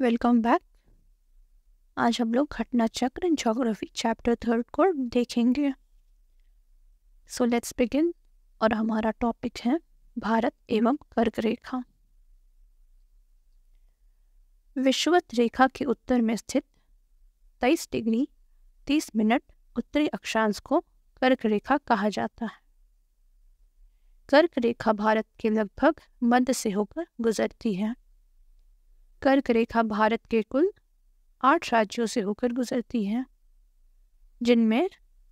welcome back आज हम लोग घटना चक्र जोग्राफी चैप्टर थर्ड को देखेंगे सो लेट्स बिगिन और हमारा टॉपिक है भारत एवं कर्क रेखा विश्वत रेखा के उत्तर में स्थित 23 डिग्री 30 मिनट उत्तरी अक्षांश को कर्क रेखा कहा जाता है कर्क रेखा भारत के लगभग मध्य से होकर गुजरती है कर्क रेखा भारत के कुल आठ राज्यों से होकर गुजरती है जिनमें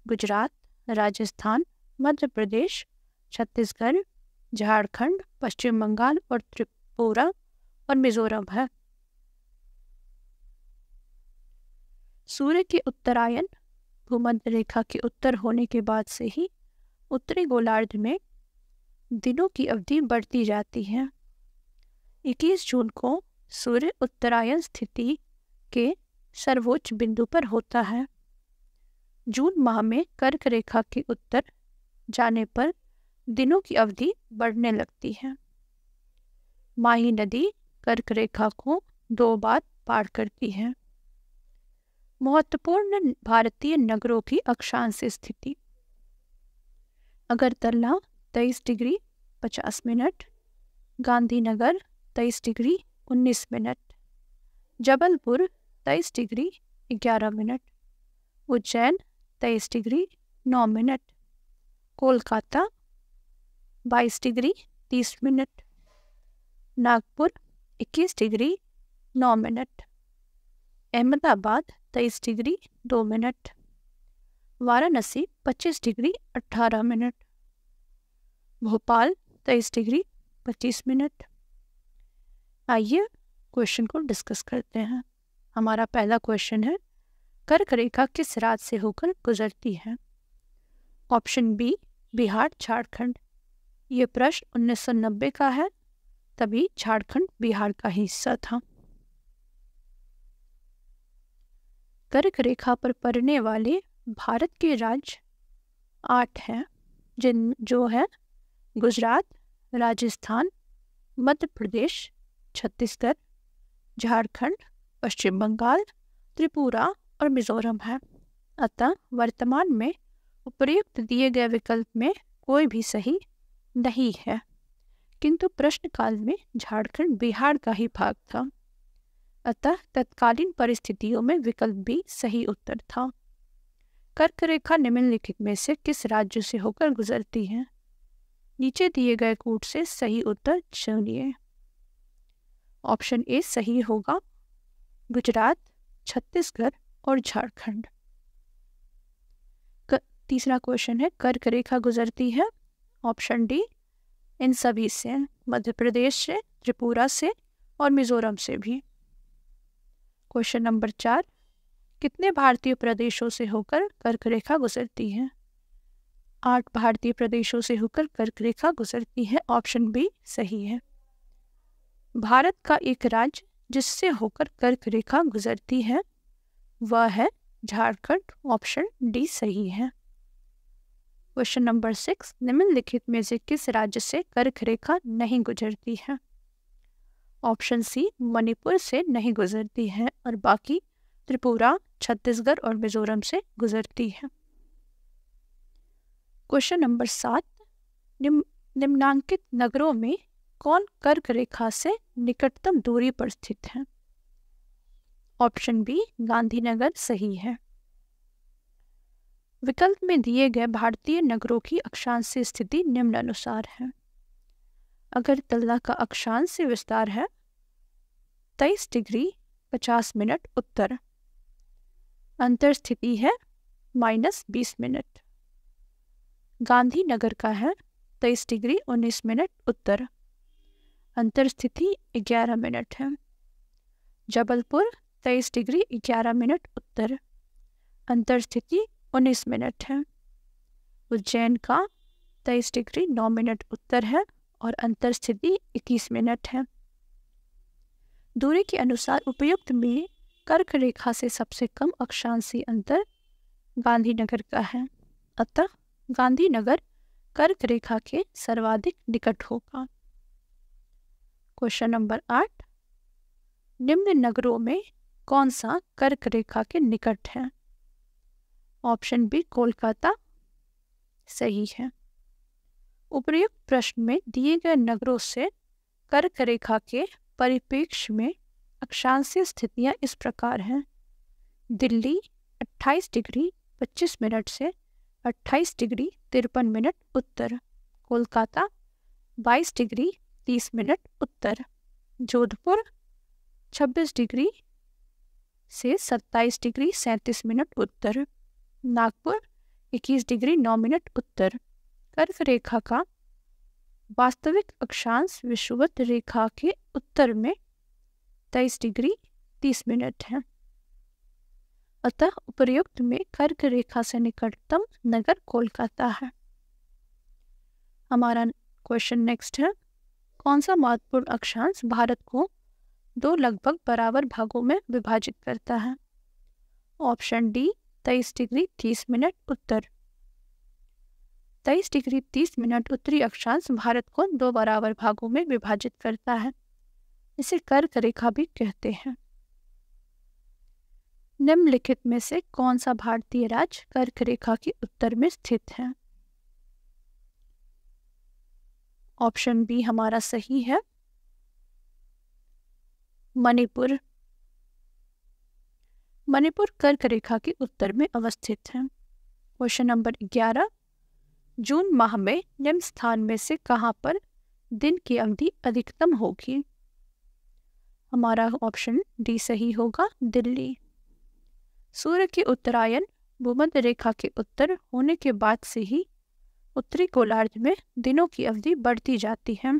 गुजरात राजस्थान मध्य प्रदेश छत्तीसगढ़ झारखंड पश्चिम बंगाल और त्रिपुरा और मिजोरम है सूर्य के उत्तरायण भूमध्य रेखा के उत्तर होने के बाद से ही उत्तरी गोलार्ध में दिनों की अवधि बढ़ती जाती है 21 जून को सूर्य उत्तरायण स्थिति के सर्वोच्च बिंदु पर होता है जून माह में कर्क रेखा के उत्तर जाने पर दिनों की अवधि बढ़ने लगती है माही नदी कर्क रेखा को दो बार पार करती है महत्वपूर्ण भारतीय नगरों की अक्षांश स्थिति अगरतला तेईस डिग्री पचास मिनट गांधीनगर तेईस डिग्री उन्नीस मिनट जबलपुर तेईस डिग्री ग्यारह मिनट उज्जैन तेईस डिग्री नौ मिनट कोलकाता बाईस डिग्री तीस मिनट नागपुर इक्कीस डिग्री नौ मिनट अहमदाबाद तेईस डिग्री दो मिनट वाराणसी पच्चीस डिग्री अट्ठारह मिनट भोपाल तेईस डिग्री पच्चीस मिनट आइए क्वेश्चन को डिस्कस करते हैं हमारा पहला क्वेश्चन है कर्क रेखा किस राज्य से होकर गुजरती है ऑप्शन बी बिहार झारखंड ये प्रश्न नब्बे का है तभी झारखंड बिहार का हिस्सा था कर्क रेखा पर पड़ने वाले भारत के राज्य आठ हैं जिन जो है गुजरात राजस्थान मध्य प्रदेश छत्तीसगढ़ झारखंड पश्चिम बंगाल त्रिपुरा और मिजोरम है अतः वर्तमान में उपर्युक्त दिए गए विकल्प में कोई भी सही नहीं है किंतु प्रश्नकाल में झारखंड बिहार का ही भाग था अतः तत्कालीन परिस्थितियों में विकल्प भी सही उत्तर था कर्क रेखा निम्नलिखित में से किस राज्य से होकर गुजरती है नीचे दिए गए कूट से सही उत्तर चुनिए ऑप्शन ए सही होगा गुजरात छत्तीसगढ़ और झारखंड तीसरा क्वेश्चन है कर्क रेखा गुजरती है ऑप्शन डी इन सभी से मध्य प्रदेश से त्रिपुरा से और मिजोरम से भी क्वेश्चन नंबर चार कितने भारतीय प्रदेशों से होकर कर्क रेखा गुजरती है आठ भारतीय प्रदेशों से होकर कर्क रेखा गुजरती है ऑप्शन बी सही है भारत का एक राज्य जिससे होकर कर्क रेखा गुजरती है वह है झारखंड ऑप्शन डी सही है क्वेश्चन नंबर सिक्स निम्नलिखित में से किस राज्य से कर्क रेखा नहीं गुजरती है ऑप्शन सी मणिपुर से नहीं गुजरती है और बाकी त्रिपुरा छत्तीसगढ़ और मिजोरम से गुजरती है क्वेश्चन नंबर सात निम्नांकित नगरों में कौन कर्क रेखा से निकटतम दूरी पर स्थित है ऑप्शन बी गांधीनगर सही है विकल्प में दिए गए भारतीय नगरों की अक्षांश से स्थिति निम्नानुसार है अगर तल्ला का अक्षांश से विस्तार है तेईस डिग्री पचास मिनट उत्तर अंतर स्थिति है माइनस बीस मिनट गांधीनगर का है तेईस डिग्री उन्नीस मिनट उत्तर अंतर स्थिति ग्यारह मिनट है जबलपुर तेईस डिग्री ग्यारह मिनट उत्तर अंतर स्थिति उन्नीस मिनट है उज्जैन का तेईस डिग्री नौ मिनट उत्तर है और अंतर स्थिति इक्कीस मिनट है दूरी के अनुसार उपयुक्त में कर्क रेखा से सबसे कम अक्षांशीय अंतर गांधीनगर का है अतः गांधीनगर कर्क रेखा के सर्वाधिक निकट होगा क्वेश्चन नंबर आठ निम्न नगरों में कौन सा कर्क रेखा के निकट है ऑप्शन बी कोलकाता सही है उपयुक्त प्रश्न में दिए गए नगरों से कर्क रेखा के परिपेक्ष में अक्षांशीय स्थितियां इस प्रकार हैं दिल्ली 28 डिग्री 25 मिनट से 28 डिग्री तिरपन मिनट उत्तर कोलकाता 22 डिग्री तीस मिनट उत्तर जोधपुर छब्बीस डिग्री से सत्ताईस डिग्री सैंतीस मिनट उत्तर नागपुर इक्कीस डिग्री नौ मिनट उत्तर कर्क रेखा का वास्तविक अक्षांश विषुवत रेखा के उत्तर में तेईस डिग्री तीस मिनट है अतः उपर्युक्त में कर्क रेखा से निकटतम नगर कोलकाता है हमारा क्वेश्चन नेक्स्ट है कौन सा महत्वपूर्ण अक्षांश भारत को दो लगभग बराबर भागों में विभाजित करता है ऑप्शन डी तेईस डिग्री तीस मिनट उत्तर तेईस डिग्री तीस मिनट उत्तरी अक्षांश भारत को दो बराबर भागों में विभाजित करता है इसे कर्क रेखा भी कहते हैं निम्नलिखित में से कौन सा भारतीय राज्य कर्क रेखा के उत्तर में स्थित है ऑप्शन बी हमारा सही है मणिपुर मणिपुर कर्क रेखा के उत्तर में अवस्थित है क्वेश्चन नंबर ग्यारह जून माह में निम्न स्थान में से कहां पर दिन की अवधि अधिकतम होगी हमारा ऑप्शन डी सही होगा दिल्ली सूर्य के उत्तरायण भूमध्य रेखा के उत्तर होने के बाद से ही उत्तरी गोलार्ध में दिनों की अवधि बढ़ती जाती है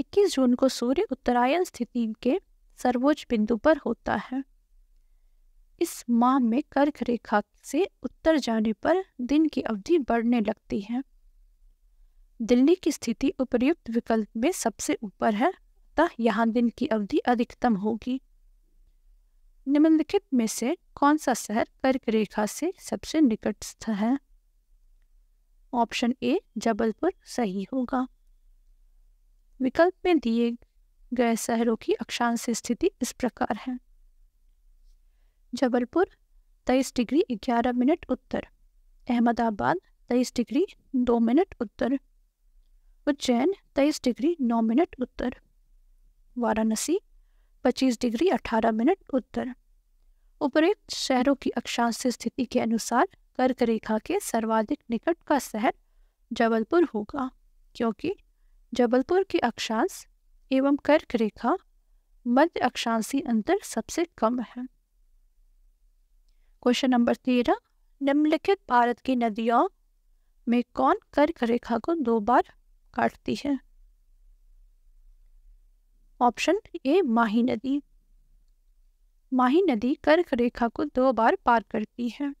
21 जून को सूर्य उत्तरायण स्थिति के सर्वोच्च बिंदु पर होता है इस माह में कर्क रेखा से उत्तर जाने पर दिन की अवधि बढ़ने लगती है दिल्ली की स्थिति उपर्युक्त विकल्प में सबसे ऊपर है अतः यहाँ दिन की अवधि अधिकतम होगी निम्नलिखित में से कौन सा शहर कर्क रेखा से सबसे निकटस्थ है ऑप्शन ए जबलपुर सही होगा विकल्प में दिए गए शहरों की अक्षांश स्थिति इस प्रकार है जबलपुर तेईस डिग्री ग्यारह मिनट उत्तर अहमदाबाद तेईस डिग्री दो मिनट उत्तर उज्जैन तेईस डिग्री नौ मिनट उत्तर वाराणसी पच्चीस डिग्री अठारह मिनट उत्तर उपरोक्त शहरों की अक्षांश स्थिति के अनुसार कर्क रेखा के सर्वाधिक निकट का शहर जबलपुर होगा क्योंकि जबलपुर के अक्षांश एवं कर्क रेखा मध्य अक्षांशी अंतर सबसे कम है क्वेश्चन नंबर तेरह निम्नलिखित भारत की नदियों में कौन कर्क रेखा को दो बार काटती है ऑप्शन ए माही नदी माही नदी कर्क रेखा को दो बार पार करती है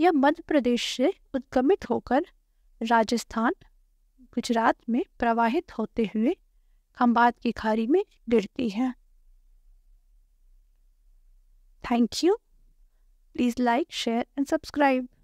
यह मध्य प्रदेश से उद्गमित होकर राजस्थान गुजरात में प्रवाहित होते हुए खंबात की खाड़ी में गिरती है thank you please like share and subscribe